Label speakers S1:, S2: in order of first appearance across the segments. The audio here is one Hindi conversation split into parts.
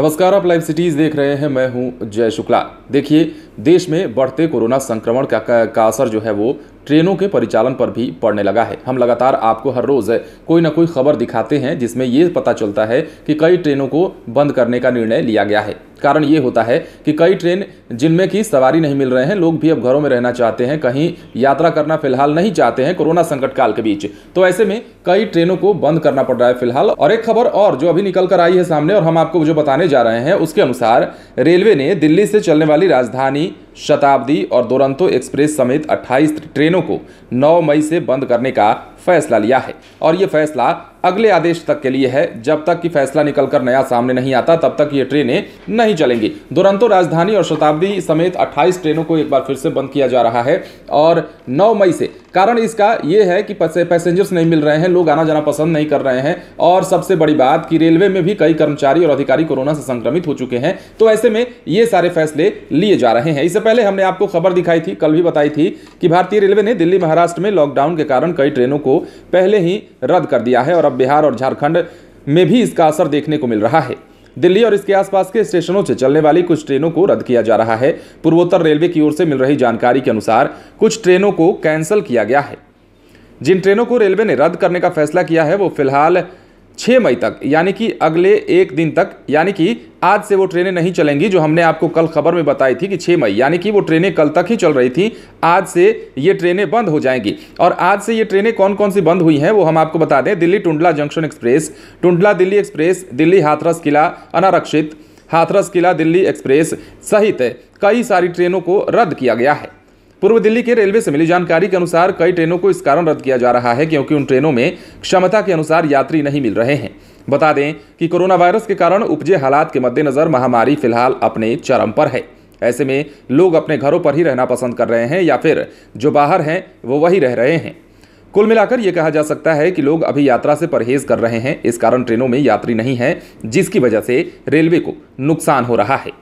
S1: नमस्कार आप लाइव सिटीज देख रहे हैं मैं हूं जय शुक्ला देखिए देश में बढ़ते कोरोना संक्रमण का, का, असर जो है वो ट्रेनों के परिचालन पर भी पड़ने लगा है हम लगातार आपको हर रोज़ कोई ना कोई खबर दिखाते हैं जिसमें ये पता चलता है कि कई ट्रेनों को बंद करने का निर्णय लिया गया है कारण ये होता है कि कई ट्रेन जिनमें की सवारी नहीं मिल रहे हैं लोग भी अब घरों में रहना चाहते हैं कहीं यात्रा करना फिलहाल नहीं चाहते हैं कोरोना संकट काल के बीच तो ऐसे में कई ट्रेनों को बंद करना पड़ रहा है फिलहाल और एक खबर और जो अभी निकल कर आई है सामने और हम आपको जो बताने जा रहे हैं उसके अनुसार रेलवे ने दिल्ली से चलने वाली राजधानी शताब्दी और दुरंतो एक्सप्रेस समेत 28 ट्रेनों को 9 मई से बंद करने का फैसला लिया है और ये फैसला अगले आदेश तक के लिए है जब तक कि फैसला निकलकर नया सामने नहीं आता तब तक ये ट्रेनें नहीं चलेंगी दुरंतो राजधानी और शताब्दी समेत 28 ट्रेनों को एक बार फिर से बंद किया जा रहा है और 9 मई से कारण इसका ये है कि पैसेंजर्स नहीं मिल रहे हैं लोग आना जाना पसंद नहीं कर रहे हैं और सबसे बड़ी बात कि रेलवे में भी कई कर्मचारी और अधिकारी कोरोना से संक्रमित हो चुके हैं तो ऐसे में ये सारे फैसले लिए जा रहे हैं इससे पहले हमने आपको खबर दिखाई थी कल भी बताई थी कि भारतीय रेलवे ने दिल्ली महाराष्ट्र में लॉकडाउन के कारण कई ट्रेनों को पहले ही रद्द कर दिया है और अब बिहार और झारखंड में भी इसका असर देखने को मिल रहा है दिल्ली और इसके आसपास के स्टेशनों से चलने वाली कुछ ट्रेनों को रद्द किया जा रहा है पूर्वोत्तर रेलवे की ओर से मिल रही जानकारी के अनुसार कुछ ट्रेनों को कैंसिल किया गया है जिन ट्रेनों को रेलवे ने रद्द करने का फैसला किया है वो फिलहाल 6 मई तक यानी कि अगले एक दिन तक यानी कि आज से वो ट्रेनें नहीं चलेंगी जो हमने आपको कल खबर में बताई थी कि 6 मई यानी कि वो ट्रेनें कल तक ही चल रही थी आज से ये ट्रेनें बंद हो जाएंगी और आज से ये ट्रेनें कौन कौन सी बंद हुई हैं वो हम आपको बता दें Delhi Tundla junction express Tundla Delhi express Delhi Hathras Qila अनारक्षित हाथरस किला दिल्ली एक्सप्रेस सहित कई सारी ट्रेनों को रद्द किया गया है पूर्व दिल्ली के रेलवे से मिली जानकारी के अनुसार कई ट्रेनों को इस कारण रद्द किया जा रहा है क्योंकि उन ट्रेनों में क्षमता के अनुसार यात्री नहीं मिल रहे हैं बता दें कि कोरोना वायरस के कारण उपजे हालात के मद्देनजर महामारी फिलहाल अपने चरम पर है ऐसे में लोग अपने घरों पर ही रहना पसंद कर रहे हैं या फिर जो बाहर हैं वो वही रह रहे हैं कुल मिलाकर ये कहा जा सकता है कि लोग अभी यात्रा से परहेज कर रहे हैं इस कारण ट्रेनों में यात्री नहीं है जिसकी वजह से रेलवे को नुकसान हो रहा है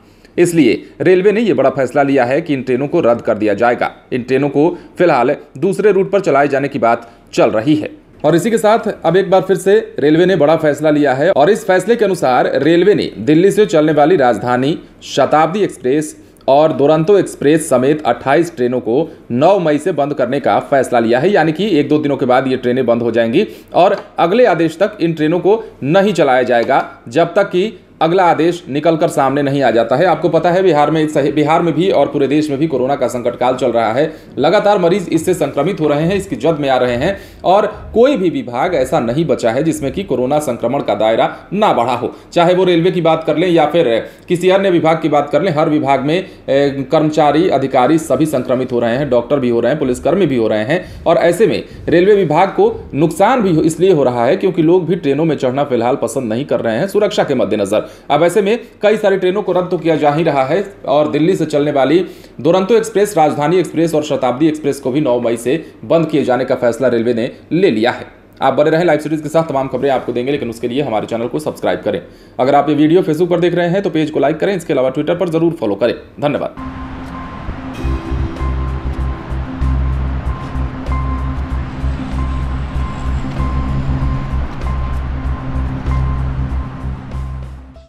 S1: इसलिए रेलवे ने यह बड़ा फैसला लिया है कि इन ट्रेनों को रद्द कर दिया जाएगा इन ट्रेनों को फिलहाल दूसरे रूट पर चलाए जाने की बात चल रही है और इसी के साथ अब एक बार फिर से रेलवे ने बड़ा फैसला लिया है और इस फैसले के अनुसार रेलवे ने दिल्ली से चलने वाली राजधानी शताब्दी एक्सप्रेस और दुरंतो एक्सप्रेस समेत 28 ट्रेनों को 9 मई से बंद करने का फैसला लिया है यानी कि एक दो दिनों के बाद ये ट्रेनें बंद हो जाएंगी और अगले आदेश तक इन ट्रेनों को नहीं चलाया जाएगा जब तक कि अगला आदेश निकल कर सामने नहीं आ जाता है आपको पता है बिहार में सही बिहार में भी और पूरे देश में भी कोरोना का संकट काल चल रहा है लगातार मरीज इससे संक्रमित हो रहे हैं इसकी जद में आ रहे हैं और कोई भी विभाग ऐसा नहीं बचा है जिसमें कि कोरोना संक्रमण का दायरा ना बढ़ा हो चाहे वो रेलवे की बात कर लें या फिर किसी अन्य विभाग की बात कर लें हर विभाग में कर्मचारी अधिकारी सभी संक्रमित हो रहे हैं डॉक्टर भी हो रहे हैं पुलिसकर्मी भी हो रहे हैं और ऐसे में रेलवे विभाग को नुकसान भी इसलिए हो रहा है क्योंकि लोग भी ट्रेनों में चढ़ना फिलहाल पसंद नहीं कर रहे हैं सुरक्षा के मद्देनजर अब ऐसे में कई सारी ट्रेनों को रद्द तो किया जा ही रहा है और दिल्ली से चलने वाली दुरंतो एक्सप्रेस राजधानी एक्सप्रेस और शताब्दी एक्सप्रेस को भी नौ मई से बंद किए जाने का फैसला रेलवे ने ले लिया है आप बने रहें लाइव सीरीज के साथ तमाम खबरें आपको देंगे लेकिन उसके लिए हमारे चैनल को सब्सक्राइब करें अगर आप ये वीडियो फेसबुक पर देख रहे हैं तो पेज को लाइक करें इसके अलावा ट्विटर पर जरूर फॉलो करें धन्यवाद